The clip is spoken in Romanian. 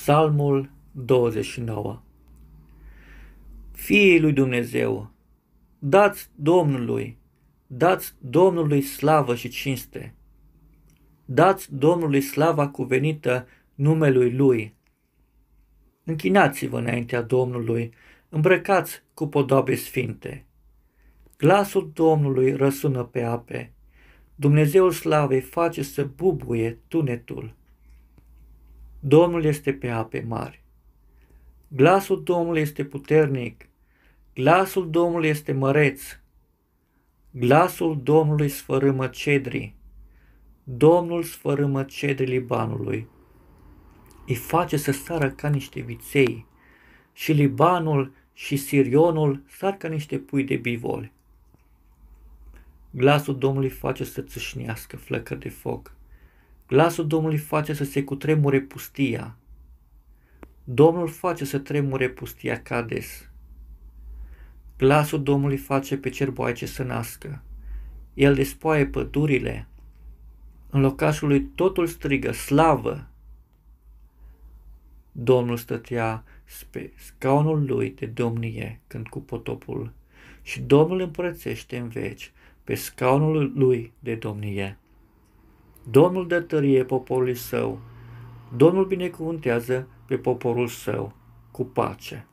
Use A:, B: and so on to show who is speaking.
A: Psalmul 29 Fiii lui Dumnezeu, dați Domnului, dați Domnului slavă și cinste. Dați Domnului slava cuvenită numelui Lui. Închinați-vă înaintea Domnului, îmbrăcați cu podobe sfinte. Glasul Domnului răsună pe ape. Dumnezeul slavei face să bubuie tunetul. Domnul este pe ape mari. Glasul Domnului este puternic, glasul Domnului este măreț, glasul Domnului sfărâmă cedrii, Domnul sfărâmă cedrii Libanului. Îi face să sară ca niște viței și Libanul și Sirionul sar ca niște pui de bivoli. Glasul Domnului face să țâșnească flăcări de foc Glasul Domnului face să se cutremure pustia. Domnul face să tremure pustia Cades. Glasul Domnului face pe cerboaice să nască. El despoaie pădurile. În locașul lui totul strigă, slavă! Domnul stătea pe scaunul lui de domnie când cu potopul și Domnul împărățește în veci pe scaunul lui de domnie. Domnul dă tărie poporului său, Domnul binecuvântează pe poporul său cu pace.